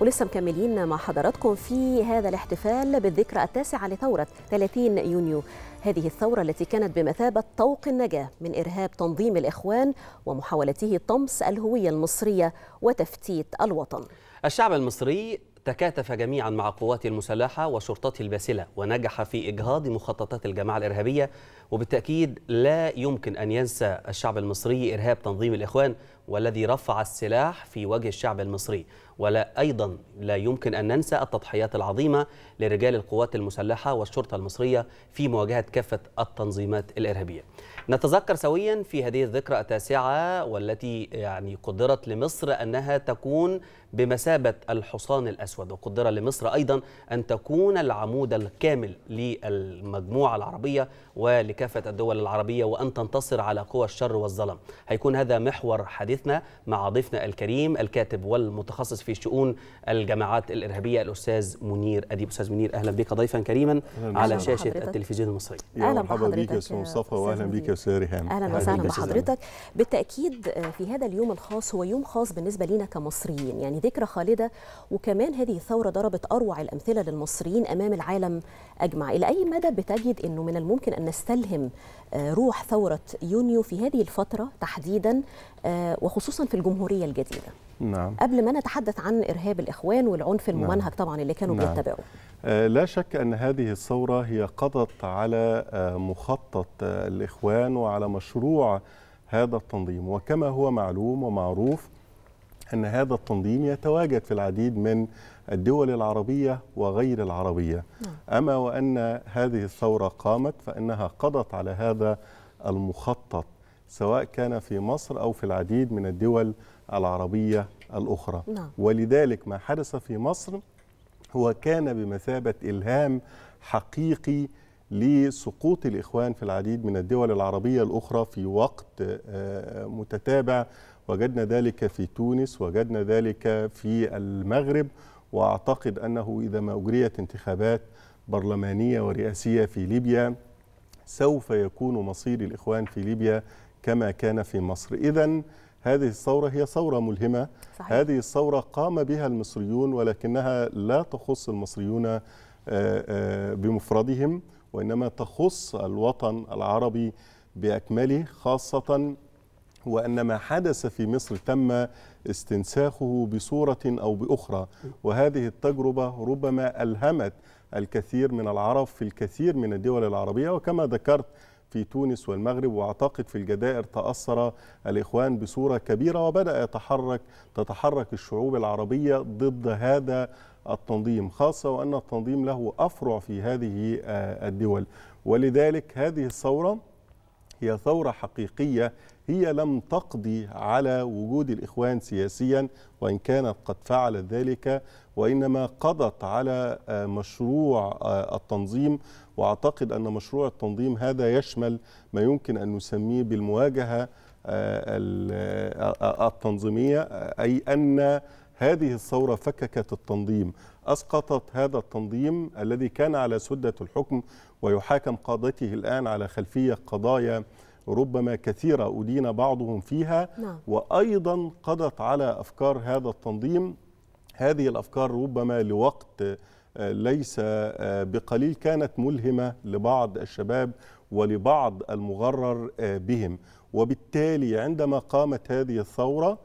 ولسه مكملين مع حضراتكم في هذا الاحتفال بالذكرى التاسعة لثورة 30 يونيو هذه الثورة التي كانت بمثابة طوق النجاة من إرهاب تنظيم الإخوان ومحاولته طمس الهوية المصرية وتفتيت الوطن الشعب المصري تكاتف جميعا مع قواته المسلحة وشرطته الباسلة ونجح في إجهاض مخططات الجماعة الإرهابية وبالتأكيد لا يمكن أن ينسى الشعب المصري إرهاب تنظيم الإخوان والذي رفع السلاح في وجه الشعب المصري ولا أيضا لا يمكن أن ننسى التضحيات العظيمة لرجال القوات المسلحة والشرطة المصرية في مواجهة كافة التنظيمات الإرهابية نتذكر سويا في هذه الذكرى التاسعة والتي يعني قدرت لمصر أنها تكون بمثابة الحصان الأسود وقدر لمصر أيضا أن تكون العمود الكامل للمجموعة العربية ولكافة الدول العربية وأن تنتصر على قوى الشر والظلم هيكون هذا محور حديث حديثنا مع ضيفنا الكريم الكاتب والمتخصص في شؤون الجماعات الارهابيه الاستاذ منير اديب استاذ منير اهلا بك ضيفا كريما على شاشه حضرتك. التلفزيون المصري اهلا مرحبا بك يا استاذ مصطفى واهلا بك يا استاذ ريهام اهلا وسهلا بحضرتك بالتاكيد آه، في هذا اليوم الخاص هو يوم خاص بالنسبه لنا كمصريين يعني ذكرى خالده وكمان هذه الثوره ضربت اروع الامثله للمصريين امام العالم اجمع الى اي مدى بتجد انه من الممكن ان نستلهم آه، روح ثوره يونيو في هذه الفتره تحديدا آه، وخصوصا في الجمهورية الجديدة نعم. قبل ما نتحدث عن إرهاب الإخوان والعنف الممنهج نعم. طبعا اللي كانوا نعم. بيتبعوا آه، لا شك أن هذه الثورة هي قضت على آه، مخطط آه، الإخوان وعلى مشروع هذا التنظيم وكما هو معلوم ومعروف أن هذا التنظيم يتواجد في العديد من الدول العربية وغير العربية نعم. أما وأن هذه الثورة قامت فإنها قضت على هذا المخطط سواء كان في مصر أو في العديد من الدول العربية الأخرى نعم. ولذلك ما حدث في مصر هو كان بمثابة إلهام حقيقي لسقوط الإخوان في العديد من الدول العربية الأخرى في وقت آه، متتابع وجدنا ذلك في تونس وجدنا ذلك في المغرب وأعتقد أنه إذا ما أجريت انتخابات برلمانية ورئاسية في ليبيا سوف يكون مصير الإخوان في ليبيا كما كان في مصر إذا هذه الثورة هي ثورة ملهمة صحيح. هذه الثورة قام بها المصريون ولكنها لا تخص المصريون آه، آه، بمفردهم وإنما تخص الوطن العربي بأكمله خاصة وأن ما حدث في مصر تم استنساخه بصورة أو بأخرى وهذه التجربة ربما ألهمت الكثير من العرب في الكثير من الدول العربية وكما ذكرت في تونس والمغرب واعتقد في الجزائر تاثر الاخوان بصوره كبيره وبدا يتحرك تتحرك الشعوب العربيه ضد هذا التنظيم خاصه وان التنظيم له افرع في هذه آه، الدول ولذلك هذه الثوره هي ثوره حقيقيه هي لم تقضي على وجود الإخوان سياسيا وإن كانت قد فعلت ذلك وإنما قضت على آه، مشروع آه، التنظيم واعتقد ان مشروع التنظيم هذا يشمل ما يمكن ان نسميه بالمواجهه آه، آه، التنظيميه آه، اي ان هذه الثورة فككت التنظيم أسقطت هذا التنظيم الذي كان على سدة الحكم ويحاكم قادته الآن على خلفية قضايا ربما كثيرة أدين بعضهم فيها نعم. وأيضا قضت على أفكار هذا التنظيم هذه الأفكار ربما لوقت ليس آه، بقليل كانت ملهمة لبعض الشباب ولبعض المغرر آه، بهم وبالتالي عندما قامت هذه الثورة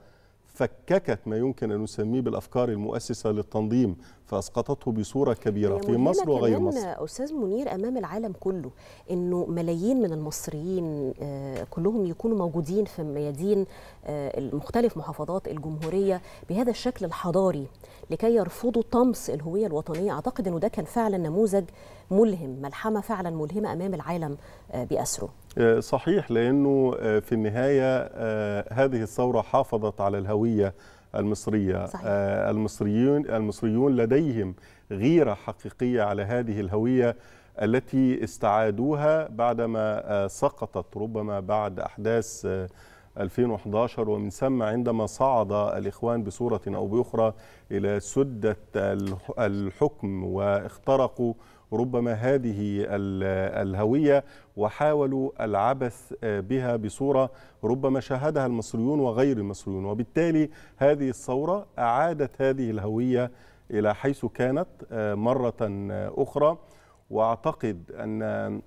فككت ما يمكن أن نسميه بالأفكار المؤسسة للتنظيم فأسقطته بصورة كبيرة في مصر وغير مصر أستاذ منير أمام العالم كله أنه ملايين من المصريين آه، كلهم يكونوا موجودين في ميادين آه، مختلف محافظات الجمهورية بهذا الشكل الحضاري لكي يرفضوا طمس الهوية الوطنية أعتقد أنه ده كان فعلا نموذج ملهم ملحمة فعلا ملهمة أمام العالم آه، بأسره آه، صحيح لأنه آه، في النهاية آه، هذه الثورة حافظت على الهوية المصرية صحيح. المصريون المصريون لديهم غيرة حقيقية على هذه الهوية التي استعادوها بعدما سقطت ربما بعد أحداث 2011 ومن ثم عندما صعد الإخوان بصورة أو بأخرى إلى سدة الحكم واخترقوا ربما هذه الهوية وحاولوا العبث آه، بها بصورة ربما شاهدها المصريون وغير المصريون وبالتالي هذه الثورة أعادت هذه الهوية إلى حيث كانت آه، مرة آه، أخرى وأعتقد أن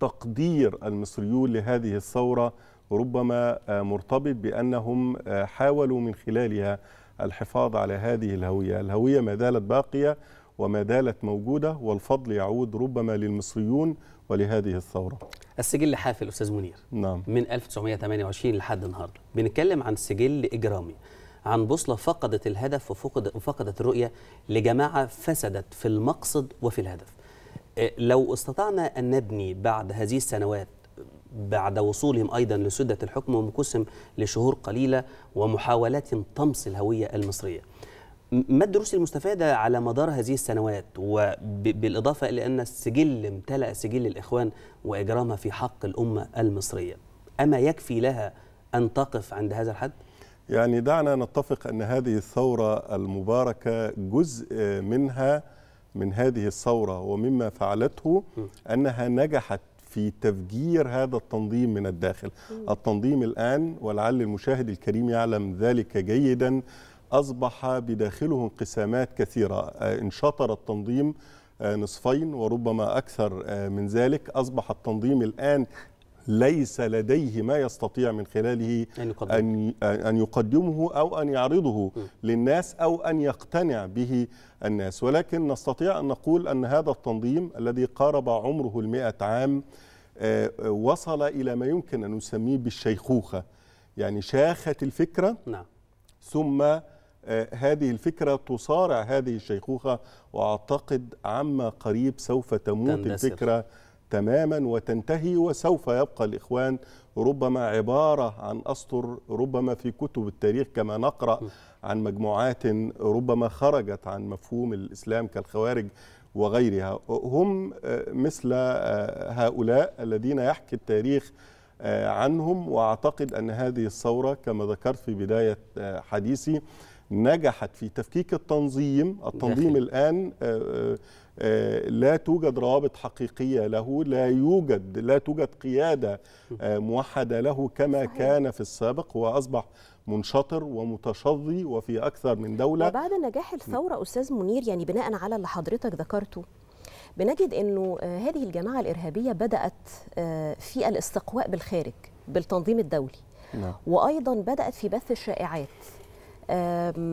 تقدير المصريون لهذه الثورة ربما مرتبط بأنهم حاولوا من خلالها الحفاظ على هذه الهوية الهوية ما زالت باقية وما دالت موجودة والفضل يعود ربما للمصريون ولهذه الثورة السجل حافل أستاذ منير نعم. من 1928 لحد النهاردة بنتكلم عن سجل إجرامي عن بوصلة فقدت الهدف وفقد وفقدت الرؤية لجماعة فسدت في المقصد وفي الهدف آه، لو استطعنا أن نبني بعد هذه السنوات بعد وصولهم أيضا لسدة الحكم ومكسم لشهور قليلة ومحاولات طمس الهوية المصرية ما الدروس المستفادة على مدار هذه السنوات وبالإضافة إلى أن السجل امتلأ سجل الإخوان وإجرامها في حق الأمة المصرية أما يكفي لها أن تقف عند هذا الحد؟ يعني دعنا نتفق أن هذه الثورة المباركة جزء منها من هذه الثورة ومما فعلته أنها نجحت في تفجير هذا التنظيم من الداخل التنظيم الآن ولعل المشاهد الكريم يعلم ذلك جيدا أصبح بداخله انقسامات كثيرة آه، انشطر التنظيم آه، نصفين وربما أكثر آه، من ذلك أصبح التنظيم الآن ليس لديه ما يستطيع من خلاله أن, أن, أن يقدمه أو أن يعرضه للناس أو أن يقتنع به الناس ولكن نستطيع أن نقول أن هذا التنظيم الذي قارب عمره المئة عام وصل إلى ما يمكن أن نسميه بالشيخوخة يعني شاخت الفكرة نعم. ثم هذه الفكرة تصارع هذه الشيخوخة وأعتقد عما قريب سوف تموت تندسر. الفكرة تماما وتنتهي وسوف يبقى الإخوان ربما عبارة عن أسطر ربما في كتب التاريخ كما نقرأ عن مجموعات ربما خرجت عن مفهوم الإسلام كالخوارج وغيرها هم آه، مثل آه، هؤلاء الذين يحكي التاريخ آه، عنهم واعتقد ان هذه الثوره كما ذكرت في بدايه حديثي نجحت في تفكيك التنظيم التنظيم داخل. الآن آه، آه، آه، لا توجد روابط حقيقية له لا يوجد لا توجد قيادة موحدة له كما صحيح. كان في السابق هو أصبح منشطر ومتشظي وفي أكثر من دولة وبعد نجاح الثورة أستاذ منير يعني بناء على اللي حضرتك ذكرته بنجد أنه هذه الجماعة الإرهابية بدأت في الاستقواء بالخارج بالتنظيم الدولي نعم. وأيضا بدأت في بث الشائعات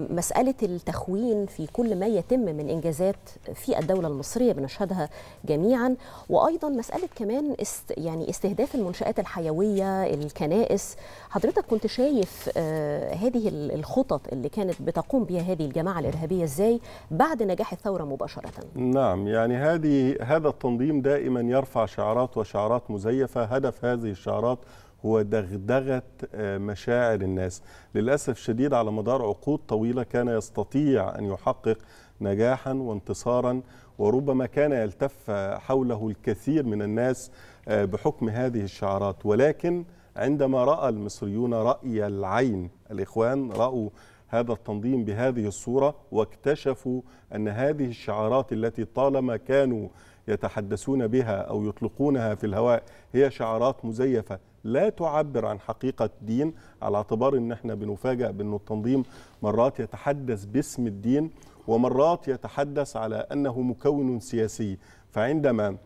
مسألة التخوين في كل ما يتم من إنجازات في الدولة المصرية بنشهدها جميعا وأيضا مسألة كمان است يعني استهداف المنشآت الحيوية الكنائس حضرتك كنت شايف آه، هذه الخطط اللي كانت بتقوم بها هذه الجماعة الإرهابية إزاي بعد نجاح الثورة مباشرة نعم يعني هذه هذا التنظيم دائما يرفع شعارات وشعارات مزيفة هدف هذه الشعارات ودغدغه آه، مشاعر الناس للاسف شديد على مدار عقود طويله كان يستطيع ان يحقق نجاحا وانتصارا وربما كان يلتف حوله الكثير من الناس آه، بحكم هذه الشعارات ولكن عندما راى المصريون راي العين الاخوان راوا هذا التنظيم بهذه الصوره واكتشفوا ان هذه الشعارات التي طالما كانوا يتحدثون بها او يطلقونها في الهواء هي شعارات مزيفه لا تعبر عن حقيقة دين على اعتبار ان احنا بنفاجأ بأن التنظيم مرات يتحدث باسم الدين ومرات يتحدث على أنه مكون سياسي فعندما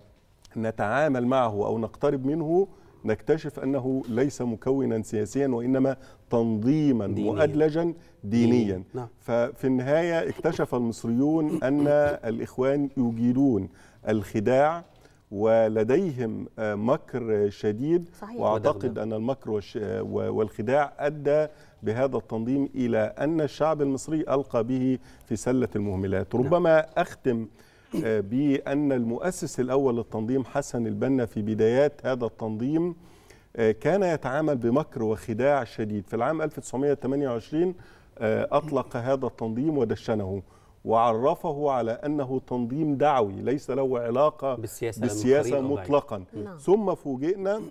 نتعامل معه أو نقترب منه نكتشف أنه ليس مكونا سياسيا وإنما تنظيما دينيا. مؤدلجا دينيا نعم. ففي النهاية اكتشف المصريون أن الإخوان يجيدون الخداع ولديهم آه، مكر شديد صحيح. واعتقد ان المكر آه، والخداع ادى بهذا التنظيم الى ان الشعب المصري القى به في سله المهملات نعم. ربما اختم آه، بان المؤسس الاول للتنظيم حسن البنا في بدايات هذا التنظيم كان يتعامل بمكر وخداع شديد في العام 1928 اطلق هذا التنظيم ودشنه وعرفه على أنه تنظيم دعوي ليس له علاقة بالسياسة, بالسياسة مطلقا نعم. نعم. ثم فوجئنا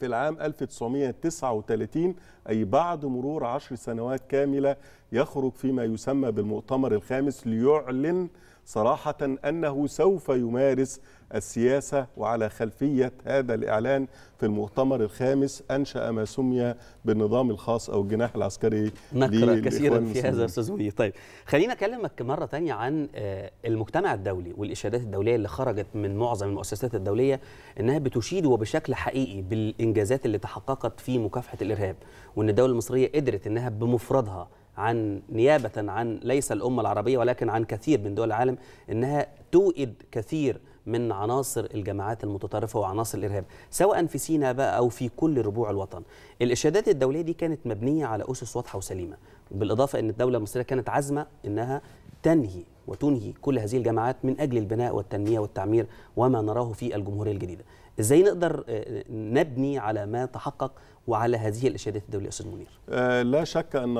في العام 1939 أي بعد مرور عشر سنوات كاملة يخرج فيما يسمى بالمؤتمر الخامس ليعلن صراحة أنه سوف يمارس السياسة وعلى خلفية هذا الإعلان في المؤتمر الخامس أنشأ ما سمي بالنظام الخاص أو الجناح العسكري نكرة كثيرا في هذا أستاذ وليد طيب خلينا أكلمك مرة تانية عن آه، المجتمع الدولي والإشادات الدولية اللي خرجت من معظم المؤسسات الدولية أنها بتشيد وبشكل حقيقي بالإنجازات اللي تحققت في مكافحة الإرهاب وأن الدولة المصرية قدرت أنها بمفردها عن نيابة عن ليس الأمة العربية ولكن عن كثير من دول العالم أنها توئد كثير من عناصر الجماعات المتطرفة وعناصر الإرهاب سواء في سيناء بقى أو في كل ربوع الوطن الإشادات الدولية دي كانت مبنية على أسس واضحة وسليمة بالإضافة أن الدولة المصرية كانت عازمة أنها تنهي وتنهي كل هذه الجماعات من أجل البناء والتنمية والتعمير وما نراه في الجمهورية الجديدة إزاي نقدر آه، نبني على ما تحقق وعلى هذه الإشادات الدولية أستاذ منير آه، لا شك أن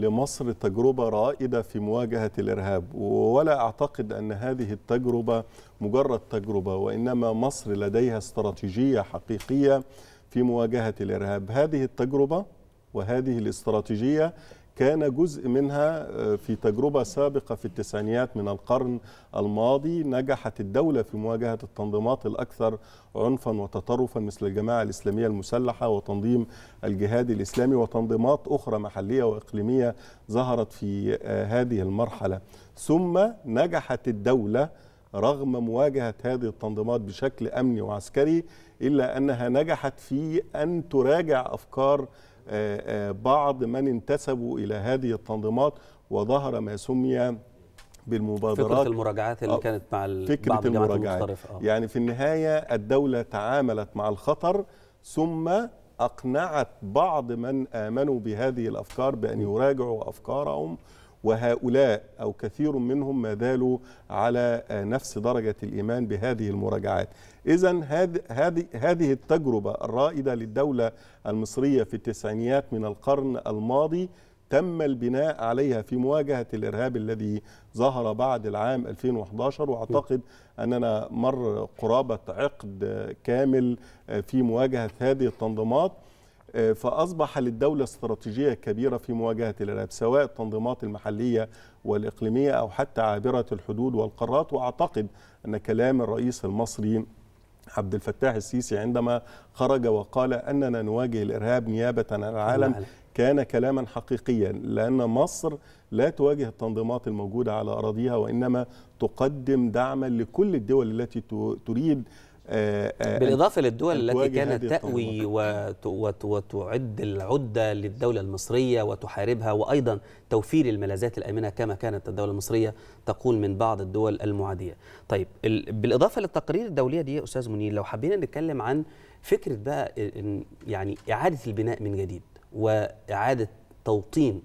لمصر تجربة رائدة في مواجهة الإرهاب ولا أعتقد أن هذه التجربة مجرد تجربة وإنما مصر لديها استراتيجية حقيقية في مواجهة الإرهاب هذه التجربة وهذه الاستراتيجية كان جزء منها آه، في تجربة سابقة في التسعينيات من القرن الماضي نجحت الدولة في مواجهة التنظيمات الأكثر عنفا وتطرفا مثل الجماعة الإسلامية المسلحة وتنظيم الجهاد الإسلامي وتنظيمات أخرى محلية وإقليمية ظهرت في آه، هذه المرحلة ثم نجحت الدولة رغم مواجهة هذه التنظيمات بشكل أمني وعسكري إلا أنها نجحت في أن تراجع أفكار آه، آه، بعض من انتسبوا الى هذه التنظيمات وظهر ما سمي بالمبادرات فكره المراجعات اللي كانت مع فكره المراجعات آه. يعني في النهايه الدوله تعاملت مع الخطر ثم اقنعت بعض من امنوا بهذه الافكار بان يراجعوا افكارهم وهؤلاء او كثير منهم ما زالوا على نفس درجه الايمان بهذه المراجعات إذا هذه هذه التجربة الرائدة للدولة المصرية في التسعينيات من القرن الماضي تم البناء عليها في مواجهة الإرهاب الذي ظهر بعد العام 2011 وأعتقد أننا مر قرابة عقد كامل في مواجهة هذه التنظيمات فأصبح للدولة استراتيجية كبيرة في مواجهة الإرهاب سواء التنظيمات المحلية والإقليمية أو حتى عابرة الحدود والقارات وأعتقد أن كلام الرئيس المصري عبد الفتاح السيسي عندما خرج وقال أننا نواجه الإرهاب نيابة عن العالم كان كلاما حقيقيا لأن مصر لا تواجه التنظيمات الموجودة على أراضيها وإنما تقدم دعما لكل الدول التي تريد آه، آه، بالاضافه للدول آه، التي كانت تأوي وتعد العده للدوله المصريه وتحاربها وايضا توفير الملاذات الامنه كما كانت الدوله المصريه تقول من بعض الدول المعاديه. طيب بالاضافه للتقارير الدوليه دي يا استاذ منير لو حبينا نتكلم عن فكره بقى يعني اعاده البناء من جديد واعاده توطين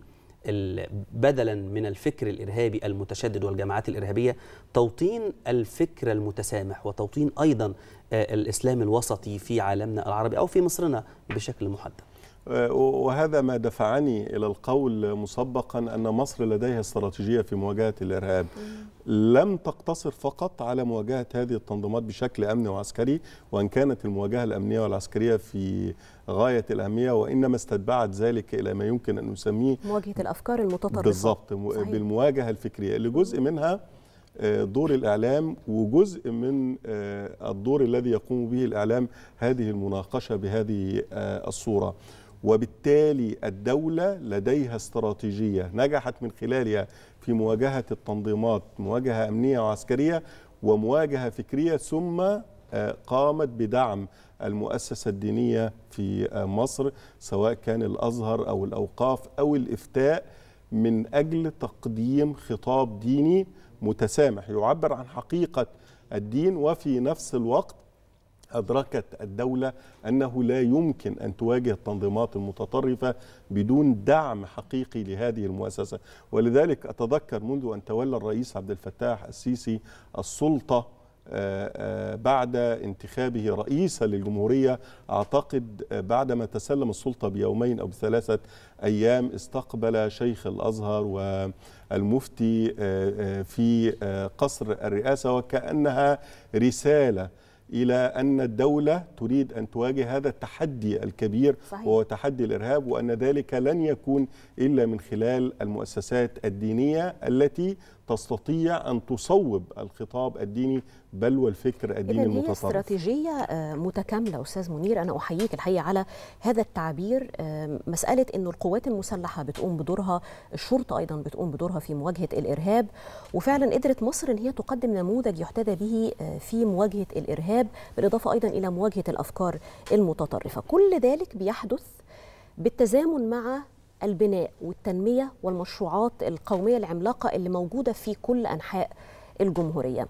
بدلا من الفكر الارهابي المتشدد والجماعات الارهابيه توطين الفكر المتسامح وتوطين ايضا آه، الاسلام الوسطي في عالمنا العربي او في مصرنا بشكل محدد آه، وهذا ما دفعني إلى القول مسبقا أن مصر لديها استراتيجية في مواجهة الإرهاب لم تقتصر فقط على مواجهة هذه التنظيمات بشكل أمني وعسكري وأن كانت المواجهة الأمنية والعسكرية في غاية الأهمية وإنما استتبعت ذلك إلى ما يمكن أن نسميه مواجهة الأفكار المتطرفة بالضبط بالمواجهة الفكرية اللي جزء منها آه، دور الإعلام وجزء من آه، الدور الذي يقوم به الإعلام هذه المناقشة بهذه الصورة وبالتالي الدولة لديها استراتيجية نجحت من خلالها في مواجهة التنظيمات مواجهة أمنية وعسكرية ومواجهة فكرية ثم آه، قامت بدعم المؤسسة الدينية في آه، مصر سواء كان الأزهر أو الأوقاف أو الإفتاء من أجل تقديم خطاب ديني متسامح يعبر عن حقيقة الدين وفي نفس الوقت أدركت الدولة أنه لا يمكن أن تواجه التنظيمات المتطرفة بدون دعم حقيقي لهذه المؤسسة ولذلك أتذكر منذ أن تولى الرئيس عبد الفتاح السيسي السلطة آه، آه، بعد انتخابه رئيسا للجمهورية أعتقد آه، بعدما تسلم السلطة بيومين أو بثلاثة أيام استقبل شيخ الأزهر والمفتي في قصر الرئاسة وكأنها رسالة إلى أن الدولة تريد أن تواجه هذا التحدي الكبير صحيح. وهو تحدي الإرهاب وأن ذلك لن يكون إلا من خلال المؤسسات الدينية التي تستطيع أن تصوب الخطاب الديني بل والفكر الديني المتطرف استراتيجية آه، متكاملة أستاذ منير أنا أحييك الحقيقة على هذا التعبير آه، مسألة أن القوات المسلحة بتقوم بدورها الشرطة أيضا بتقوم بدورها في مواجهة الإرهاب وفعلا قدرت مصر أن هي تقدم نموذج يحتذى به آه، في مواجهة الإرهاب بالإضافة أيضا إلى مواجهة الأفكار المتطرفة كل ذلك بيحدث بالتزامن مع البناء والتنمية والمشروعات القومية العملاقة اللي موجودة في كل أنحاء الجمهورية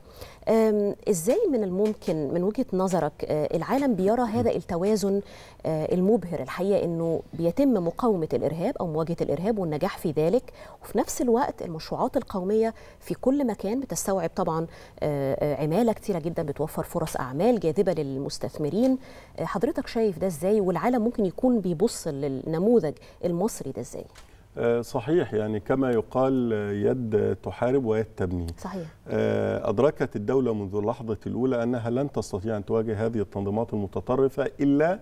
إزاي من الممكن من وجهة نظرك أه، العالم بيرى هذا التوازن أه، المبهر الحقيقة أنه بيتم مقاومة الإرهاب أو مواجهة الإرهاب والنجاح في ذلك وفي نفس الوقت المشروعات القومية في كل مكان بتستوعب طبعا أه، عمالة كثيره جدا بتوفر فرص أعمال جاذبة للمستثمرين حضرتك شايف ده إزاي والعالم ممكن يكون بيبص للنموذج المصري ده إزاي؟ آه، صحيح يعني كما يقال آه، يد تحارب ويد تبني صحيح آه، أدركت الدولة منذ اللحظة الأولى أنها لن تستطيع أن تواجه هذه التنظيمات المتطرفة إلا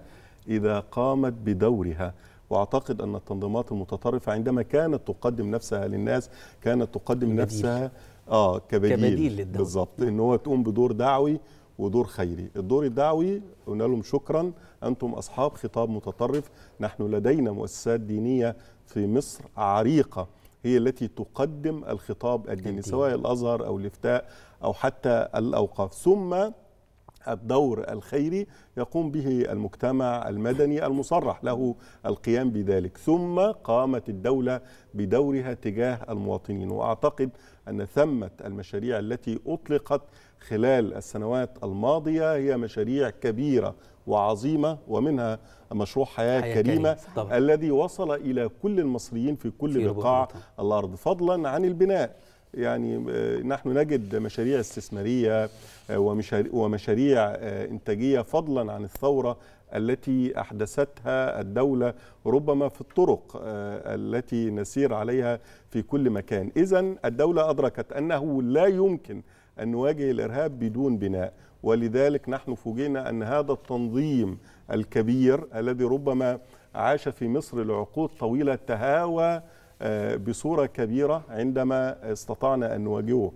إذا قامت بدورها واعتقد ان التنظيمات المتطرفه عندما كانت تقدم نفسها للناس كانت تقدم كبديل. نفسها اه كبديل, كبديل للدولة ان هو تقوم بدور دعوي ودور خيري الدور الدعوي قلنا لهم شكرا انتم اصحاب خطاب متطرف نحن لدينا مؤسسات دينيه في مصر عريقة هي التي تقدم الخطاب الديني سواء الأزهر أو الافتاء أو حتى الأوقاف ثم الدور الخيري يقوم به المجتمع المدني المصرح له القيام بذلك ثم قامت الدولة بدورها تجاه المواطنين وأعتقد أن ثمة المشاريع التي أطلقت خلال السنوات الماضية هي مشاريع كبيرة وعظيمة ومنها مشروع حياة, حياة كريمة, طبعاً. الذي وصل إلى كل المصريين في كل في بقاع الأرض فضلا عن البناء يعني آه، نحن نجد مشاريع استثمارية آه، ومشاريع آه، إنتاجية فضلا عن الثورة التي أحدثتها الدولة ربما في الطرق التي نسير عليها في كل مكان إذا الدولة أدركت أنه لا يمكن أن نواجه الإرهاب بدون بناء ولذلك نحن فوجئنا أن هذا التنظيم الكبير الذي ربما عاش في مصر لعقود طويلة تهاوى آه، بصورة كبيرة عندما استطعنا أن نواجهه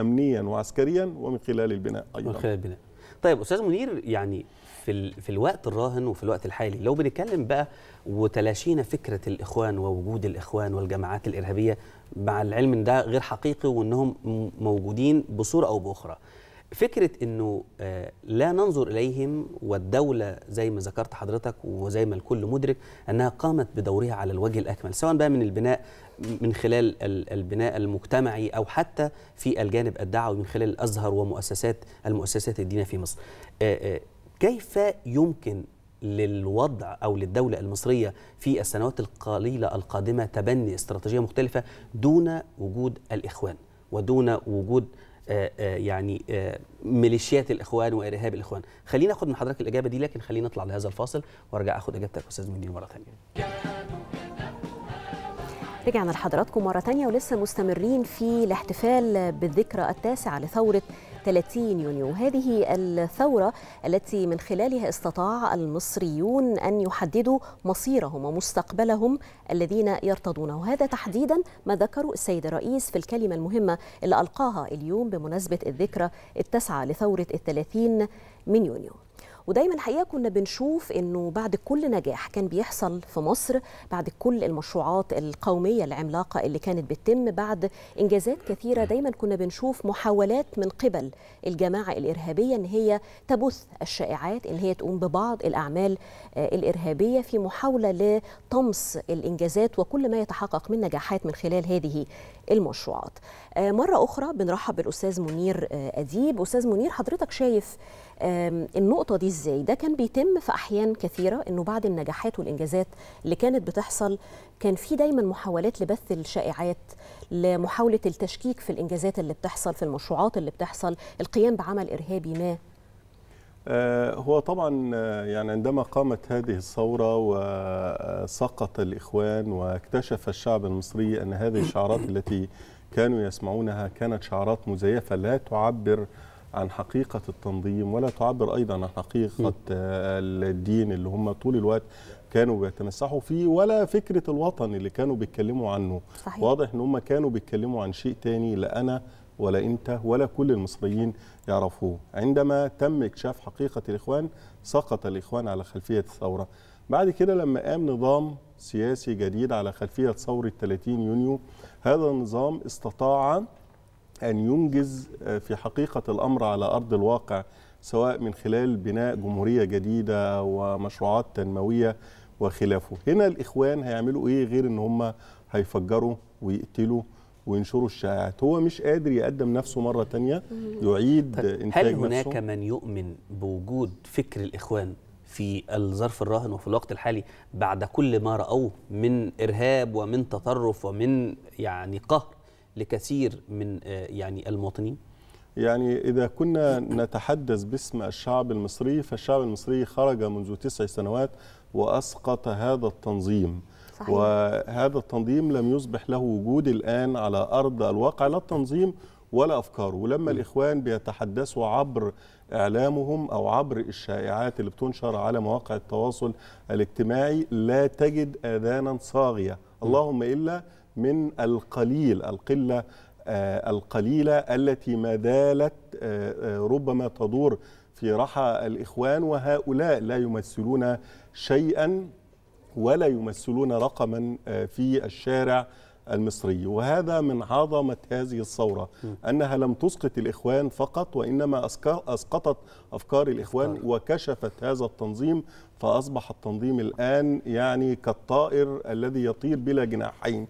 أمنيا وعسكريا ومن خلال البناء أيضا من خلال البناء طيب أستاذ منير يعني في, في الوقت الراهن وفي الوقت الحالي لو بنتكلم بقى وتلاشينا فكرة الإخوان ووجود الإخوان والجماعات الإرهابية مع العلم إن ده غير حقيقي وأنهم موجودين بصورة أو بأخرى فكره انه آه، لا ننظر اليهم والدوله زي ما ذكرت حضرتك وزي ما الكل مدرك انها قامت بدورها على الوجه الاكمل سواء بقى من البناء من خلال البناء المجتمعي او حتى في الجانب الدعوي من خلال الازهر ومؤسسات المؤسسات الدينيه في مصر. آه، آه، كيف يمكن للوضع او للدوله المصريه في السنوات القليله القادمه تبني استراتيجيه مختلفه دون وجود الاخوان ودون وجود آه، آه، يعني آه، ميليشيات الاخوان وارهاب الاخوان خلينا اخد من حضرتك الاجابه دي لكن خلينا نطلع لهذا الفاصل وارجع اخد اجابتك استاذ مجدي مره ثانيه رجعنا لحضراتكم مرة تانية ولسه مستمرين في الاحتفال بالذكرى التاسعة لثورة 30 يونيو هذه الثورة التي من خلالها استطاع المصريون أن يحددوا مصيرهم ومستقبلهم الذين يرتضونه وهذا تحديدا ما ذكره السيد الرئيس في الكلمة المهمة اللي ألقاها اليوم بمناسبة الذكرى التاسعة لثورة الثلاثين من يونيو ودايما الحقيقه كنا بنشوف انه بعد كل نجاح كان بيحصل في مصر بعد كل المشروعات القوميه العملاقه اللي كانت بتتم بعد انجازات كثيره دايما كنا بنشوف محاولات من قبل الجماعه الارهابيه ان هي تبث الشائعات ان هي تقوم ببعض الاعمال آه، الارهابيه في محاوله لطمس الانجازات وكل ما يتحقق من نجاحات من خلال هذه المشروعات آه، مرة أخرى بنرحب بالأستاذ منير آه، أديب أستاذ منير حضرتك شايف النقطة دي إزاي ده كان بيتم في أحيان كثيرة أنه بعد النجاحات والإنجازات اللي كانت بتحصل كان في دايما محاولات لبث الشائعات لمحاولة التشكيك في الإنجازات اللي بتحصل في المشروعات اللي بتحصل القيام بعمل إرهابي ما آه، هو طبعا آه، يعني عندما قامت هذه الثورة وسقط الإخوان واكتشف الشعب المصري أن هذه الشعارات التي كانوا يسمعونها كانت شعارات مزيفة لا تعبر عن حقيقة التنظيم ولا تعبر أيضا عن حقيقة آه، الدين اللي هم طول الوقت كانوا بيتمسحوا فيه ولا فكرة الوطن اللي كانوا بيتكلموا عنه صحيح. واضح أن هم كانوا بيتكلموا عن شيء تاني لا أنا ولا أنت ولا كل المصريين يعرفوه عندما تم اكتشاف حقيقة الإخوان سقط الإخوان على خلفية الثورة بعد كده لما قام نظام سياسي جديد على خلفية ثورة 30 يونيو هذا النظام استطاع أن ينجز آه، في حقيقة الأمر على أرض الواقع سواء من خلال بناء جمهورية جديدة ومشروعات تنموية وخلافه هنا الإخوان هيعملوا إيه غير أن هم هيفجروا ويقتلوا وينشروا الشائعات هو مش قادر يقدم نفسه مره تانية يعيد طيب، انتاج هل هناك نفسه؟ من يؤمن بوجود فكر الاخوان في الظرف الراهن وفي الوقت الحالي بعد كل ما راوه من ارهاب ومن تطرف ومن يعني قهر لكثير من آه، يعني المواطنين يعني إذا كنا نتحدث باسم الشعب المصري فالشعب المصري خرج منذ تسع سنوات وأسقط هذا التنظيم صحيح. وهذا التنظيم لم يصبح له وجود الآن على أرض الواقع لا التنظيم ولا أفكاره ولما الإخوان بيتحدثوا عبر إعلامهم أو عبر الشائعات اللي بتنشر على مواقع التواصل الاجتماعي لا تجد آذانا صاغية اللهم إلا من القليل القلة آه، القليلة التي ما زالت آه، آه، ربما تدور في رحى الإخوان وهؤلاء لا يمثلون شيئا ولا يمثلون رقما آه، في الشارع المصري وهذا من عظمة هذه الثورة أنها لم تسقط الإخوان فقط وإنما أسقطت أفكار الإخوان وكشفت هذا التنظيم فأصبح التنظيم الآن يعني كالطائر الذي يطير بلا جناحين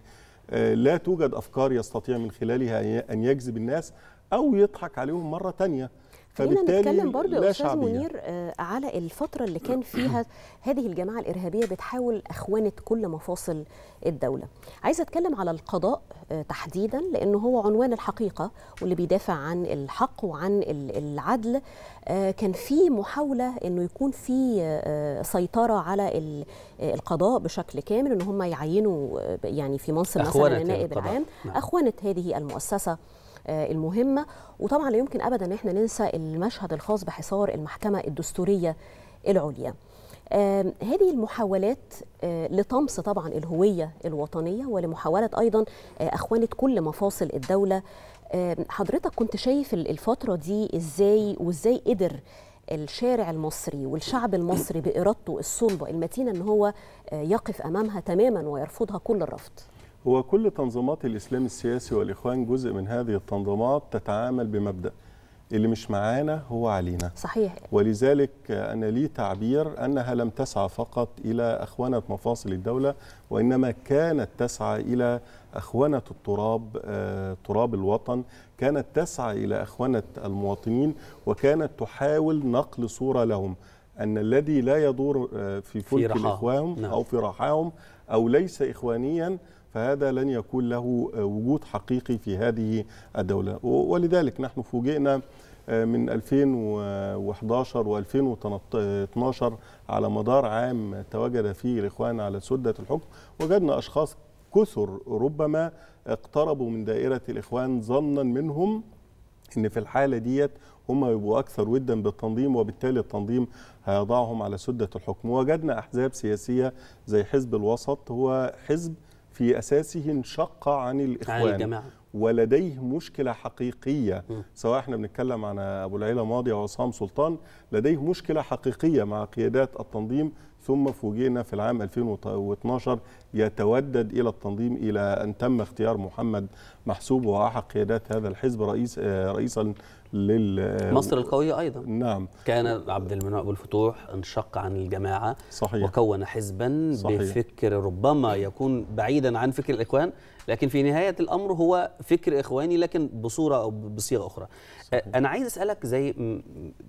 آه، لا توجد أفكار يستطيع من خلالها أن يجذب الناس أو يضحك عليهم مرة تانية خلينا نتكلم برضو يا استاذ منير آه، على الفتره اللي كان فيها هذه الجماعه الارهابيه بتحاول اخوانه كل مفاصل الدوله عايزه اتكلم على القضاء آه، تحديدا لانه هو عنوان الحقيقه واللي بيدافع عن الحق وعن العدل آه، كان في محاوله انه يكون في سيطره على القضاء بشكل كامل ان هم يعينوا يعني في منصب مثلا النائب العام نعم. اخوانه هذه المؤسسه آه، المهمه وطبعا لا يمكن ابدا ان احنا ننسى المشهد الخاص بحصار المحكمه الدستوريه العليا هذه المحاولات آه، لطمس طبعا الهويه الوطنيه ولمحاوله ايضا آه، اخوانه كل مفاصل الدوله حضرتك كنت شايف الفتره دي ازاي وازاي قدر الشارع المصري والشعب المصري بارادته الصلبه المتينه ان هو يقف امامها تماما ويرفضها كل الرفض هو كل تنظيمات الإسلام السياسي والإخوان جزء من هذه التنظيمات تتعامل بمبدأ اللي مش معانا هو علينا صحيح ولذلك أنا لي تعبير أنها لم تسعى فقط إلى أخوانة مفاصل الدولة وإنما كانت تسعى إلى أخوانة التراب آه، تراب الوطن كانت تسعى إلى أخوانة المواطنين وكانت تحاول نقل صورة لهم أن الذي لا يدور آه، في فلك الإخوان نعم. أو في رحاهم أو ليس إخوانيا فهذا لن يكون له آه، وجود حقيقي في هذه الدولة ولذلك نحن فوجئنا آه، من 2011 و2012 آه، على مدار عام تواجد فيه الإخوان على سدة الحكم وجدنا أشخاص كثر ربما اقتربوا من دائرة الإخوان ظنا منهم ان في الحاله ديت هم يبقوا اكثر ودا بالتنظيم وبالتالي التنظيم هيضعهم على سده الحكم وجدنا احزاب سياسيه زي حزب الوسط هو حزب في اساسه انشق عن الاخوان عن الجماعة. ولديه مشكله حقيقيه م. سواء احنا بنتكلم عن ابو العيله ماضي او عصام سلطان لديه مشكله حقيقيه مع قيادات التنظيم ثم فوجئنا في العام 2012 يتودد الى التنظيم الى ان تم اختيار محمد محسوب واحد قيادات هذا الحزب رئيس آه، رئيسا لل مصر القوية أيضا نعم كان عبد المنعم أبو الفتوح انشق عن الجماعة صحيح وكون حزبا صحيح. بفكر ربما يكون بعيدا عن فكر الإخوان لكن في نهايه الامر هو فكر اخواني لكن بصوره او بصيغه اخرى صحيح. انا عايز اسالك زي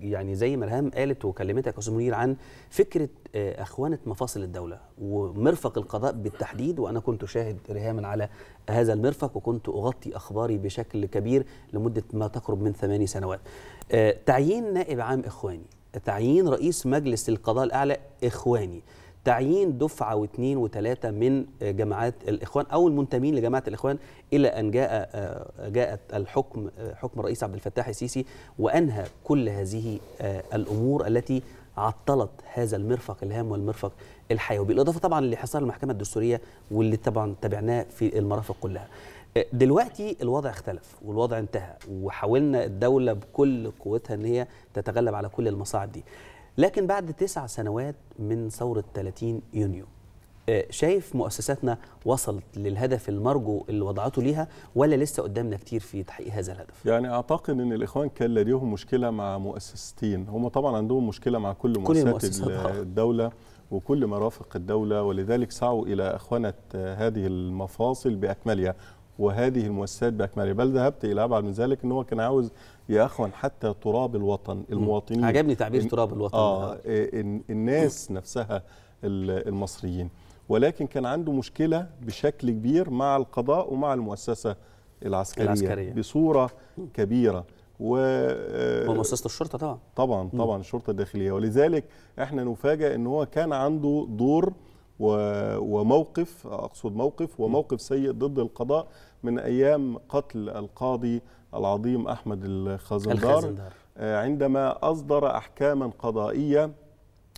يعني زي ما الهام قالت وكلمتك يا استاذ منير عن فكره آه، اخوانه مفاصل الدوله ومرفق القضاء بالتحديد وانا كنت شاهد رهاما على هذا المرفق وكنت اغطي اخباري بشكل كبير لمده ما تقرب من ثماني سنوات آه، تعيين نائب عام اخواني تعيين رئيس مجلس القضاء الاعلى اخواني تعيين دفعه واثنين وثلاثه من آه، جماعات الاخوان او المنتمين لجماعه الاخوان الى ان جاء آه، جاءت الحكم آه، حكم الرئيس عبد الفتاح السيسي وانهى كل هذه الامور التي عطلت هذا المرفق الهام والمرفق الحيوي بالاضافه طبعا لحصار المحكمه الدستوريه واللي طبعا تابعناه في المرافق كلها دلوقتي الوضع اختلف والوضع انتهى وحاولنا الدوله بكل قوتها ان هي تتغلب على كل المصاعب دي لكن بعد تسع سنوات من ثورة 30 يونيو آه، شايف مؤسساتنا وصلت للهدف المرجو اللي وضعته ليها ولا لسه قدامنا كتير في تحقيق هذا الهدف؟ يعني اعتقد ان الاخوان كان لديهم مشكله مع مؤسستين، هم طبعا عندهم مشكله مع كل مؤسسات الدوله وكل مرافق الدوله ولذلك سعوا الى اخوانه آه، هذه المفاصل باكملها وهذه المؤسسات باكملها بل ذهبت الى ابعد من ذلك ان هو كان عاوز يأخون حتى تراب الوطن المواطنين عجبني تعبير تراب الوطن آه الناس نفسها المصريين ولكن كان عنده مشكله بشكل كبير مع القضاء ومع المؤسسه العسكريه, العسكرية. بصوره كبيره و آه، ومؤسسه الشرطه طبعا طبعا طبعا الشرطه الداخليه ولذلك احنا نفاجئ ان هو كان عنده دور وموقف اقصد موقف وموقف سيء ضد القضاء من أيام قتل القاضي العظيم أحمد الخزندار, آه، عندما أصدر أحكاما قضائية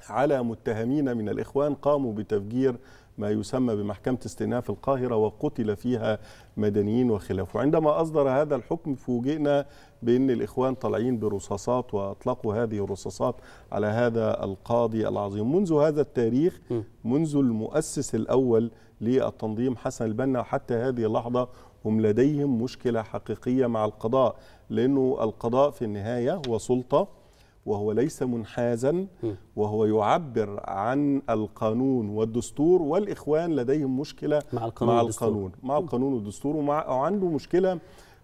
على متهمين من الإخوان قاموا بتفجير ما يسمى بمحكمة استئناف القاهرة وقتل فيها مدنيين وخلافه وعندما أصدر هذا الحكم فوجئنا بأن الإخوان طالعين برصاصات وأطلقوا هذه الرصاصات على هذا القاضي العظيم منذ هذا التاريخ منذ المؤسس الأول للتنظيم حسن البنا حتى هذه اللحظة هم لديهم مشكلة حقيقية مع القضاء لأنه القضاء في النهاية هو سلطة وهو ليس منحازا وهو يعبر عن القانون والدستور والإخوان لديهم مشكلة مع القانون, مع القانون, مع القانون والدستور وعنده مشكلة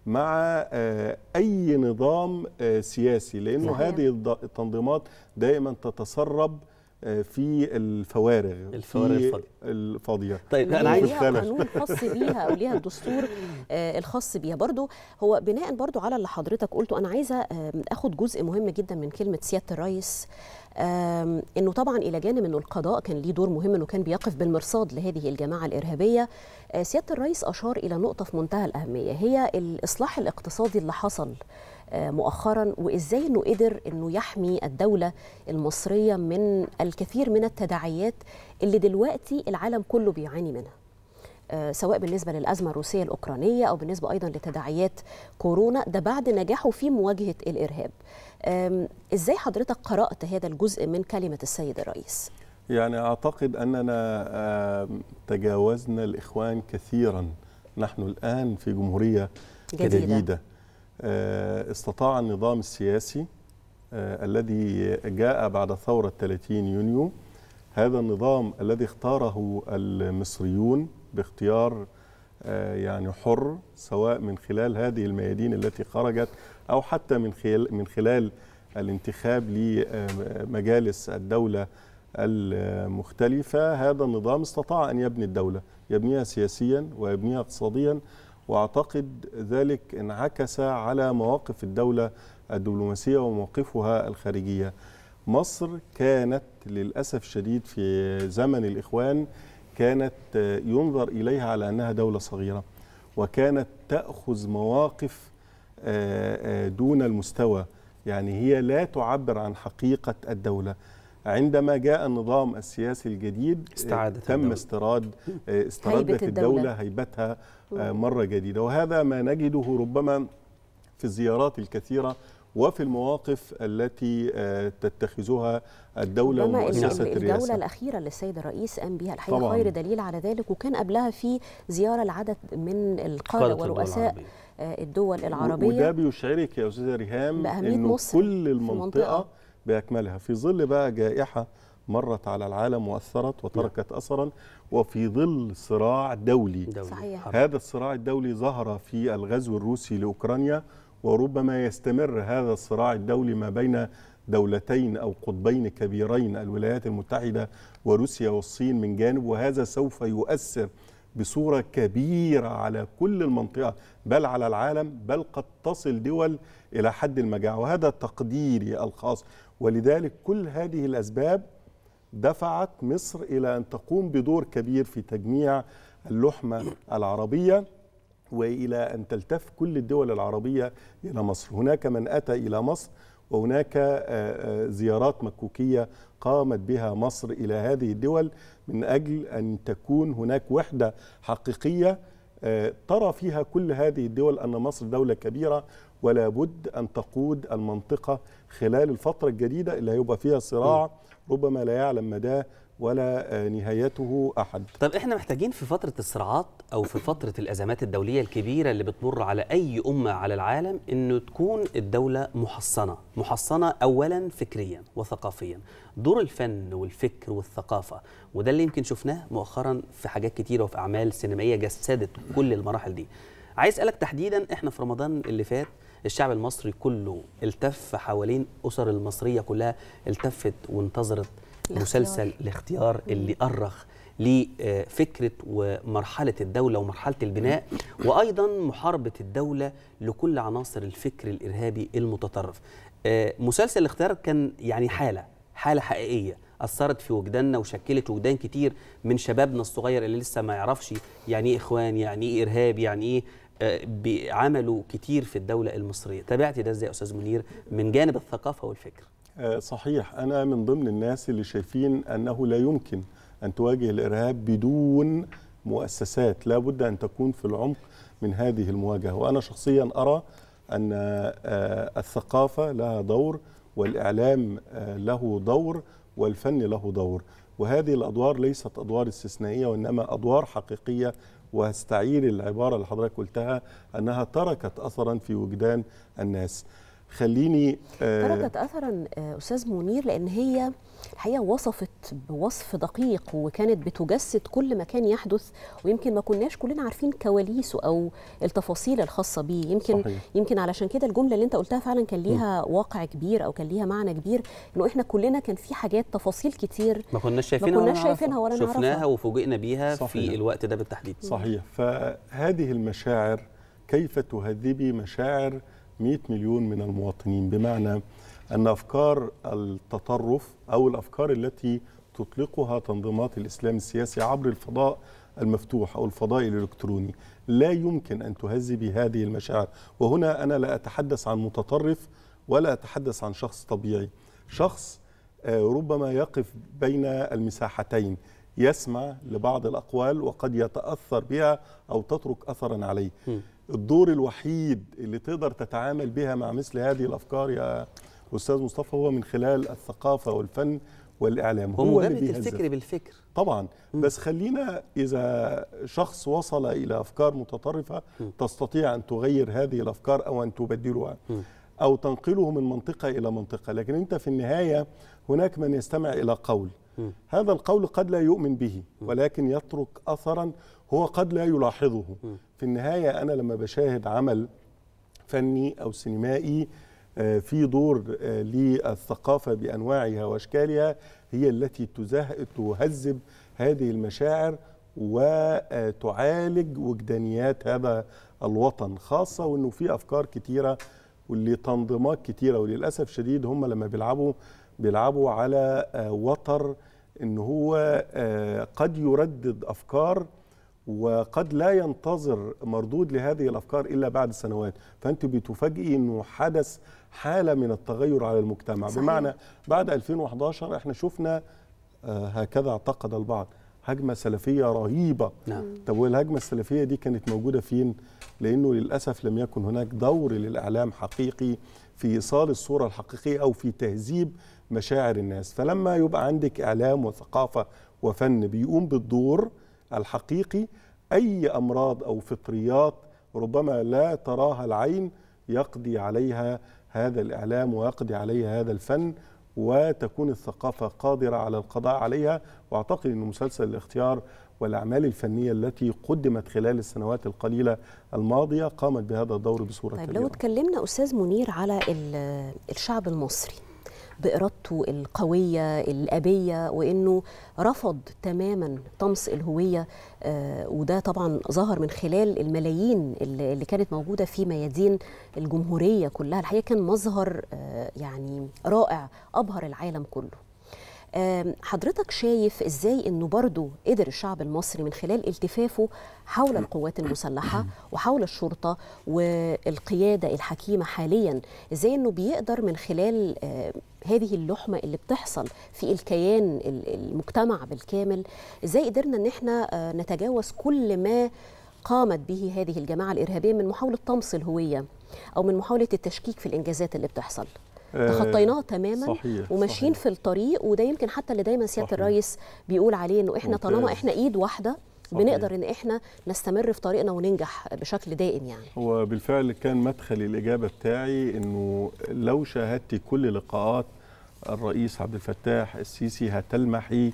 مع آه، أي نظام آه، سياسي لأنه هذه التنظيمات دائما تتسرب آه، في الفوارغ الفوارغ الفاضيه الفاضيه طيب انا عايز ليها قانون خاص بيها او ليها الدستور آه، الخاص بيها برضو هو بناء برضو على اللي حضرتك قلته انا عايزه اخد جزء مهم جدا من كلمه سياده الرئيس انه طبعا الى جانب انه القضاء كان ليه دور مهم انه كان بيقف بالمرصاد لهذه الجماعه الارهابيه آه، سياده الرئيس اشار الى نقطه في منتهى الاهميه هي الاصلاح الاقتصادي اللي حصل آه، مؤخرا وازاي انه قدر انه يحمي الدوله المصريه من الكثير من التداعيات اللي دلوقتي العالم كله بيعاني منها آه، سواء بالنسبه للازمه الروسيه الاوكرانيه او بالنسبه ايضا لتداعيات كورونا ده بعد نجاحه في مواجهه الارهاب ازاي حضرتك قرات هذا الجزء من كلمه السيد الرئيس يعني اعتقد اننا تجاوزنا الاخوان كثيرا نحن الان في جمهوريه جديده, جديدة. آه، استطاع النظام السياسي آه، الذي جاء بعد ثورة 30 يونيو هذا النظام الذي اختاره المصريون باختيار آه، يعني حر سواء من خلال هذه الميادين التي خرجت أو حتى من خلال, من خلال الانتخاب لمجالس الدولة المختلفة هذا النظام استطاع أن يبني الدولة يبنيها سياسيا ويبنيها اقتصاديا واعتقد ذلك انعكس على مواقف الدوله الدبلوماسيه ومواقفها الخارجيه. مصر كانت للاسف الشديد في زمن الاخوان كانت ينظر اليها على انها دوله صغيره وكانت تاخذ مواقف آه، آه، دون المستوى يعني هي لا تعبر عن حقيقه الدوله. عندما جاء النظام السياسي الجديد استعادة آه، تم الدولة. استراد هيبة الدولة. الدولة هيبتها آه، مرة جديدة وهذا ما نجده ربما في الزيارات الكثيرة وفي المواقف التي آه، تتخذها الدوله ومؤسسه الرئاسه الدوله الاخيره اللي السيد الرئيس قام بها الحقيقه خير دليل على ذلك وكان قبلها في زياره لعدد من القاده ورؤساء آه، الدول العربيه وده بيشعرك يا استاذه ريهام انه كل المنطقه باكملها في ظل بقى جائحه مرت على العالم وأثرت وتركت نعم. أثرا وفي ظل صراع دولي, دولي. صحيح. هذا الصراع الدولي ظهر في الغزو الروسي لأوكرانيا وربما يستمر هذا الصراع الدولي ما بين دولتين أو قطبين كبيرين الولايات المتحدة وروسيا والصين من جانب وهذا سوف يؤثر بصورة كبيرة على كل المنطقة بل على العالم بل قد تصل دول إلى حد المجاعة وهذا تقديري الخاص ولذلك كل هذه الأسباب دفعت مصر إلى أن تقوم بدور كبير في تجميع اللحمة العربية وإلى أن تلتف كل الدول العربية إلى مصر هناك من أتى إلى مصر وهناك آه، آه، زيارات مكوكية قامت بها مصر إلى هذه الدول من أجل أن تكون هناك وحدة حقيقية آه، ترى فيها كل هذه الدول أن مصر دولة كبيرة ولا بد أن تقود المنطقة خلال الفترة الجديدة اللي هيبقى فيها صراع م. ربما لا يعلم مداه ولا آه، نهايته احد. طب احنا محتاجين في فتره الصراعات او في فتره الازمات الدوليه الكبيره اللي بتمر على اي امه على العالم انه تكون الدوله محصنه، محصنه اولا فكريا وثقافيا. دور الفن والفكر والثقافه وده اللي يمكن شفناه مؤخرا في حاجات كتيره وفي اعمال سينمائيه جسدت كل المراحل دي. عايز اسالك تحديدا احنا في رمضان اللي فات الشعب المصري كله التف حوالين أسر المصرية كلها التفت وانتظرت الاختيار. مسلسل الاختيار اللي أرخ لفكرة آه، ومرحلة الدولة ومرحلة البناء وأيضا محاربة الدولة لكل عناصر الفكر الإرهابي المتطرف آه، مسلسل الاختيار كان يعني حالة حالة حقيقية أثرت في وجداننا وشكلت وجدان كتير من شبابنا الصغير اللي لسه ما يعرفش يعني إيه إخوان يعني إيه إرهاب يعني إيه آه، بعملوا كتير في الدولة المصرية تابعتي ده ازاي يا أستاذ منير من جانب الثقافة والفكر آه، صحيح أنا من ضمن الناس اللي شايفين أنه لا يمكن أن تواجه الإرهاب بدون مؤسسات لا بد أن تكون في العمق من هذه المواجهة وأنا شخصيا أرى أن آه، الثقافة لها دور والإعلام له دور والفن له دور وهذه الأدوار ليست أدوار استثنائية وإنما أدوار حقيقية واستعير العبارة اللي حضرتك قلتها أنها تركت أثرا في وجدان الناس خليني تركت آه، اثرا آه، استاذ منير لان هي الحقيقه وصفت بوصف دقيق وكانت بتجسد كل ما كان يحدث ويمكن ما كناش كلنا عارفين كواليسه او التفاصيل الخاصه بيه يمكن صحيح. يمكن علشان كده الجمله اللي انت قلتها فعلا كان ليها م. واقع كبير او كان ليها معنى كبير انه احنا كلنا كان في حاجات تفاصيل كتير ما كناش شايفينها ما كناش شايفينها ولا نعرفها شفناها وفوجئنا بيها صحيح. في الوقت ده بالتحديد صحيح فهذه المشاعر كيف تهذبي مشاعر 100 مليون من المواطنين بمعنى أن أفكار التطرف أو الأفكار التي تطلقها تنظيمات الإسلام السياسي عبر الفضاء المفتوح أو الفضاء الإلكتروني لا يمكن أن تهزي بهذه المشاعر وهنا أنا لا أتحدث عن متطرف ولا أتحدث عن شخص طبيعي شخص آه، ربما يقف بين المساحتين يسمع لبعض الأقوال وقد يتأثر بها أو تترك أثرا عليه الدور الوحيد اللي تقدر تتعامل بها مع مثل هذه الأفكار يا أستاذ مصطفى هو من خلال الثقافة والفن والإعلام هو مجابهة الفكر بالفكر طبعا م. بس خلينا إذا شخص وصل إلى أفكار متطرفة م. تستطيع أن تغير هذه الأفكار أو أن تبدلها م. أو تنقله من منطقة إلى منطقة لكن أنت في النهاية هناك من يستمع إلى قول هذا القول قد لا يؤمن به ولكن يترك أثرا هو قد لا يلاحظه في النهاية أنا لما بشاهد عمل فني أو سينمائي آه، في دور آه، للثقافة بأنواعها وأشكالها هي التي تهذب هذه المشاعر وتعالج وجدانيات هذا الوطن خاصة وأنه في أفكار واللي ولتنظيمات كثيره وللأسف شديد هم لما بيلعبوا بيلعبوا على آه، وتر ان هو آه، قد يردد افكار وقد لا ينتظر مردود لهذه الافكار الا بعد سنوات فانت بتفاجئي انه حدث حاله من التغير على المجتمع صحيح. بمعنى بعد 2011 احنا شفنا آه، هكذا اعتقد البعض هجمه سلفيه رهيبه نعم. طب والهجمه السلفيه دي كانت موجوده فين لانه للاسف لم يكن هناك دور للاعلام حقيقي في ايصال الصوره الحقيقيه او في تهذيب مشاعر الناس فلما يبقى عندك إعلام وثقافة وفن بيقوم بالدور الحقيقي أي أمراض أو فطريات ربما لا تراها العين يقضي عليها هذا الإعلام ويقضي عليها هذا الفن وتكون الثقافة قادرة على القضاء عليها وأعتقد أن مسلسل الاختيار والأعمال الفنية التي قدمت خلال السنوات القليلة الماضية قامت بهذا الدور بصورة طيب كبيرة لو اتكلمنا أستاذ منير على الشعب المصري بإرادته القوية الأبية وإنه رفض تماما طمس الهوية آه، وده طبعا ظهر من خلال الملايين اللي كانت موجودة في ميادين الجمهورية كلها الحقيقة كان مظهر آه، يعني رائع أبهر العالم كله حضرتك شايف ازاي انه برضه قدر الشعب المصري من خلال التفافه حول القوات المسلحه وحول الشرطه والقياده الحكيمه حاليا ازاي انه بيقدر من خلال هذه اللحمه اللي بتحصل في الكيان المجتمع بالكامل ازاي قدرنا ان احنا آه، نتجاوز كل ما قامت به هذه الجماعه الارهابيه من محاوله طمس الهويه او من محاوله التشكيك في الانجازات اللي بتحصل آه، تخطيناها تماما صحيح وماشيين صحيح. في الطريق وده يمكن حتى اللي دايما سياده الرئيس بيقول عليه انه احنا طالما احنا ايد واحده صحيح. بنقدر ان احنا نستمر في طريقنا وننجح بشكل دائم يعني هو بالفعل كان مدخل الاجابه بتاعي انه لو شاهدتي كل لقاءات الرئيس عبد الفتاح السيسي هتلمحي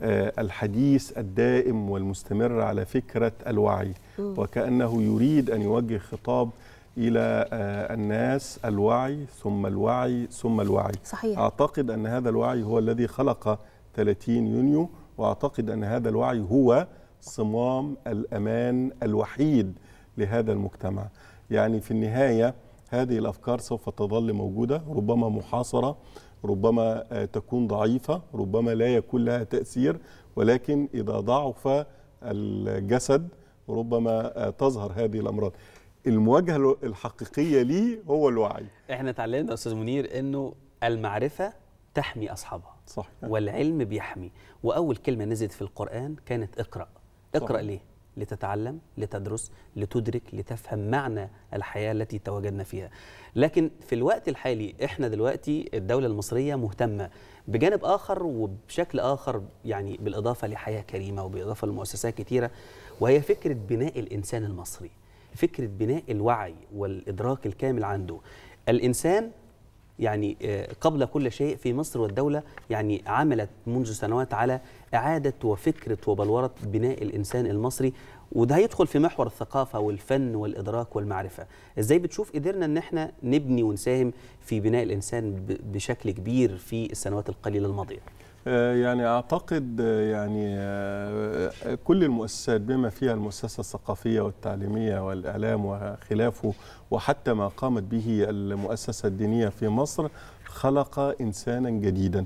آه، الحديث الدائم والمستمر على فكرة الوعي وكأنه يريد أن يوجه خطاب إلى آه، الناس الوعي ثم الوعي ثم الوعي صحيح. أعتقد أن هذا الوعي هو الذي خلق 30 يونيو وأعتقد أن هذا الوعي هو صمام الأمان الوحيد لهذا المجتمع يعني في النهاية هذه الأفكار سوف تظل موجودة ربما محاصرة ربما آه، تكون ضعيفة ربما لا يكون لها تأثير ولكن إذا ضعف الجسد ربما آه، تظهر هذه الأمراض المواجهة الحقيقية ليه هو الوعي احنا اتعلمنا أستاذ منير أنه المعرفة تحمي أصحابها صح والعلم بيحمي وأول كلمة نزلت في القرآن كانت اقرأ اقرأ صح. ليه لتتعلم لتدرس لتدرك لتفهم معنى الحياة التي تواجدنا فيها لكن في الوقت الحالي احنا دلوقتي الدولة المصرية مهتمة بجانب آخر وبشكل آخر يعني بالإضافة لحياة كريمة وبالإضافة لمؤسسات كثيرة وهي فكرة بناء الإنسان المصري فكرة بناء الوعي والإدراك الكامل عنده الإنسان يعني آه، قبل كل شيء في مصر والدولة يعني عملت منذ سنوات على إعادة وفكرة وبلورة بناء الإنسان المصري وده هيدخل في محور الثقافة والفن والإدراك والمعرفة إزاي بتشوف قدرنا أن احنا نبني ونساهم في بناء الإنسان بشكل كبير في السنوات القليلة الماضية آه، يعني اعتقد آه، يعني آه، كل المؤسسات بما فيها المؤسسه الثقافيه والتعليميه والاعلام وخلافه وحتى ما قامت به المؤسسه الدينيه في مصر خلق انسانا جديدا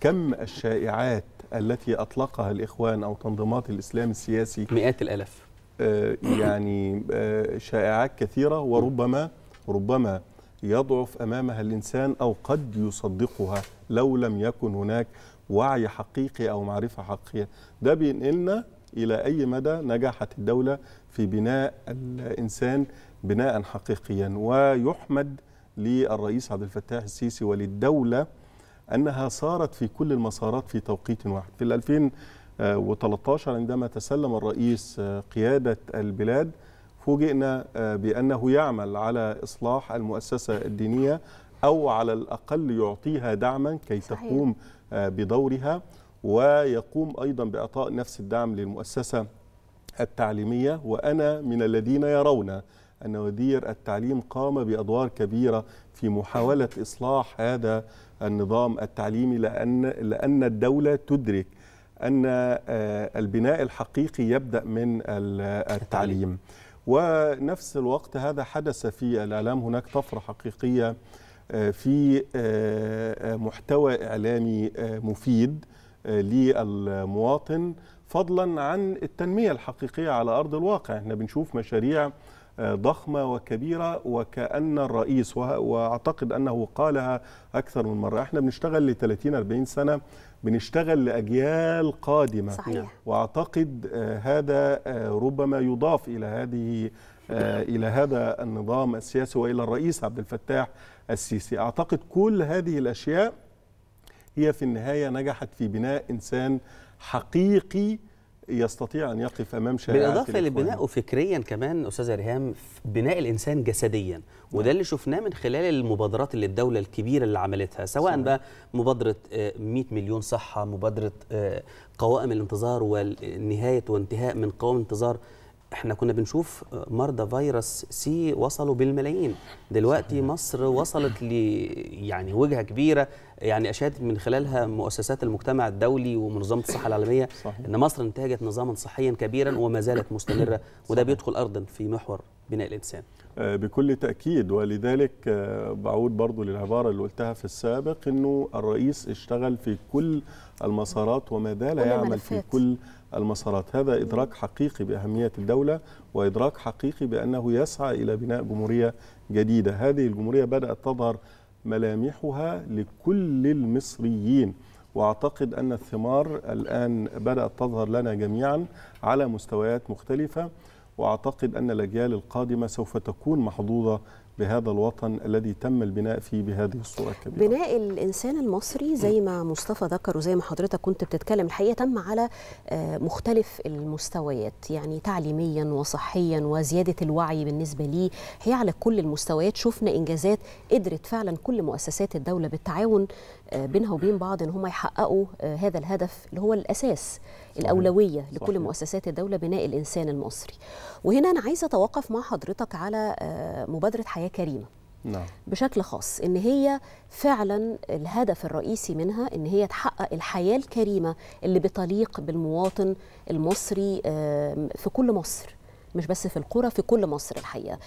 كم الشائعات التي أطلقها الإخوان أو تنظيمات الإسلام السياسي مئات الألاف آه، يعني آه، شائعات كثيرة وربما ربما يضعف أمامها الإنسان أو قد يصدقها لو لم يكن هناك وعي حقيقي أو معرفة حقيقية ده بينقلنا إلى أي مدى نجحت الدولة في بناء الإنسان بناء حقيقيا ويحمد للرئيس عبد الفتاح السيسي وللدولة أنها صارت في كل المسارات في توقيت واحد في 2013 عندما تسلم الرئيس آه، قيادة البلاد فوجئنا آه، بأنه يعمل على إصلاح المؤسسة الدينية أو على الأقل يعطيها دعما كي صحيح. تقوم آه، بدورها ويقوم أيضا بإعطاء نفس الدعم للمؤسسة التعليمية وأنا من الذين يرون أن وزير التعليم قام بأدوار كبيرة في محاولة إصلاح هذا النظام التعليمي لأن, لأن الدولة تدرك أن آه، البناء الحقيقي يبدأ من التعليم ونفس الوقت هذا حدث في الإعلام هناك طفرة حقيقية آه، في آه، محتوى إعلامي مفيد للمواطن فضلا عن التنمية الحقيقية على أرض الواقع احنا بنشوف مشاريع ضخمة وكبيرة وكأن الرئيس وأعتقد أنه قالها أكثر من مرة إحنا بنشتغل ل 30-40 سنة بنشتغل لأجيال قادمة صحيح. نعم. وأعتقد آه، هذا آه، ربما يضاف إلى هذه آه، إلى هذا النظام السياسي وإلى الرئيس عبد الفتاح السيسي أعتقد كل هذه الأشياء هي في النهاية نجحت في بناء إنسان حقيقي يستطيع ان يقف امام شائعات بالاضافه لبنائه فكريا كمان استاذ ارهام بناء الانسان جسديا وده اللي شفناه من خلال المبادرات اللي الدوله الكبيره اللي عملتها سواء صحيح. بقى مبادره 100 آه، مليون صحه مبادره آه، قوائم الانتظار ونهايه وانتهاء من قوائم الانتظار احنا كنا بنشوف مرضى فيروس سي وصلوا بالملايين دلوقتي مصر وصلت ل يعني وجهه كبيره يعني اشادت من خلالها مؤسسات المجتمع الدولي ومنظمه الصحه العالميه صحيح. ان مصر انتهجت نظاما صحيا كبيرا وما زالت مستمره وده بيدخل ارضا في محور بناء الانسان آه، بكل تاكيد ولذلك آه، بعود برضو للعباره اللي قلتها في السابق انه الرئيس اشتغل في كل المسارات وما زال يعمل في كل المسارات هذا إدراك حقيقي بأهمية الدولة وإدراك حقيقي بأنه يسعى إلى بناء جمهورية جديدة هذه الجمهورية بدأت تظهر ملامحها لكل المصريين واعتقد ان الثمار الان بدات تظهر لنا جميعا على مستويات مختلفه واعتقد ان الاجيال القادمه سوف تكون محظوظه بهذا الوطن الذي تم البناء فيه بهذه الصورة الكبيرة بناء الإنسان المصري زي ما مصطفى ذكر وزي ما حضرتك كنت بتتكلم الحقيقة تم على آه، مختلف المستويات يعني تعليميا وصحيا وزيادة الوعي بالنسبة ليه هي على كل المستويات شفنا إنجازات قدرت فعلا كل مؤسسات الدولة بالتعاون آه، بينها وبين بعض ان هم يحققوا آه، هذا الهدف اللي هو الاساس الاولويه صحيح. لكل صحيح. مؤسسات الدوله بناء الانسان المصري وهنا انا عايزه اتوقف مع حضرتك على آه، مبادره حياه كريمه نعم. بشكل خاص ان هي فعلا الهدف الرئيسي منها ان هي تحقق الحياه الكريمه اللي بتليق بالمواطن المصري في كل مصر مش بس في القرى في كل مصر الحقيقه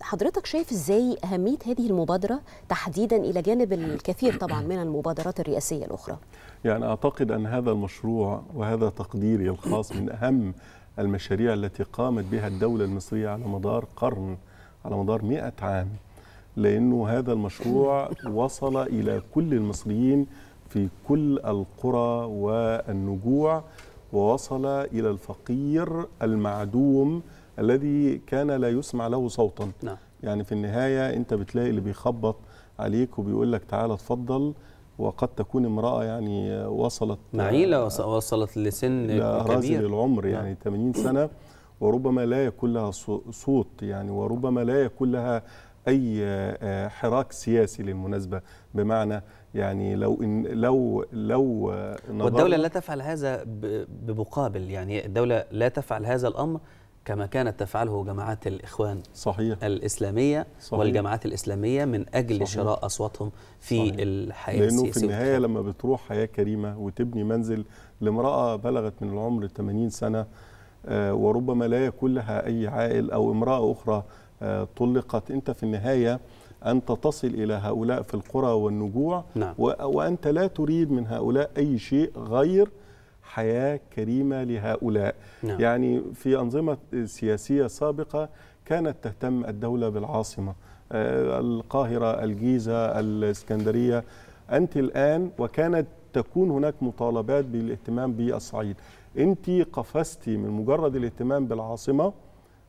حضرتك شايف ازاي اهميه هذه المبادره تحديدا الى جانب الكثير طبعا من المبادرات الرئاسيه الاخرى يعني اعتقد ان هذا المشروع وهذا تقديري الخاص من اهم المشاريع التي قامت بها الدوله المصريه على مدار قرن على مدار 100 عام لانه هذا المشروع وصل الى كل المصريين في كل القرى والنجوع ووصل إلى الفقير المعدوم الذي كان لا يسمع له صوتا نعم. يعني في النهاية أنت بتلاقي اللي بيخبط عليك وبيقول لك تعالى اتفضل وقد تكون امرأة يعني وصلت معيلة وصلت لسن كبير العمر يعني نعم. 80 سنة وربما لا يكون لها صوت يعني وربما لا يكون لها أي آه، حراك سياسي للمناسبة بمعنى يعني لو إن لو لو والدولة لا تفعل هذا بمقابل يعني الدولة لا تفعل هذا الأمر كما كانت تفعله جماعات الإخوان صحيح الإسلامية صحيح والجماعات الإسلامية من أجل صحيح شراء أصواتهم في الحياة الحياة لأنه في النهاية لما بتروح حياة كريمة وتبني منزل لامرأة بلغت من العمر 80 سنة آه، وربما لا يكون لها أي عائل أو امرأة أخرى آه، طلقت أنت في النهاية أنت تصل إلى هؤلاء في القرى والنجوع نعم. وأنت لا تريد من هؤلاء أي شيء غير حياة كريمة لهؤلاء نعم. يعني في أنظمة سياسية سابقة كانت تهتم الدولة بالعاصمة آه، القاهرة الجيزة الإسكندرية أنت الآن وكانت تكون هناك مطالبات بالاهتمام بالصعيد أنت قفزتي من مجرد الاهتمام بالعاصمة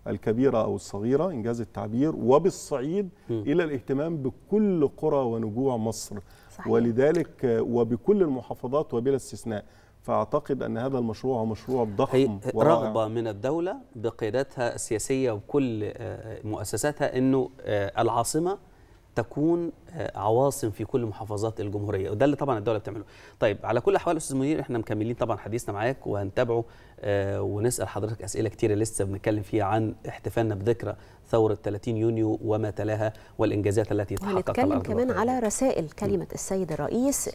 الكبيرة أو الصغيرة إنجاز التعبير وبالصعيد م. إلى الاهتمام بكل قرى ونجوع مصر صحيح. ولذلك وبكل المحافظات وبلا استثناء فأعتقد أن هذا المشروع هو مشروع ضخم رغبة من الدولة بقياداتها السياسية وكل آه، مؤسساتها أنه آه، العاصمة تكون آه، عواصم في كل محافظات الجمهوريه وده اللي طبعا الدوله بتعمله طيب على كل الاحوال استاذ منير احنا مكملين طبعا حديثنا معاك وهنتابعه آه، ونسال حضرتك اسئله كتيره لسه بنتكلم فيها عن احتفالنا بذكرى ثوره 30 يونيو وما تلاها والانجازات التي تحققت هنتكلم كمان على رسائل كلمه السيد الرئيس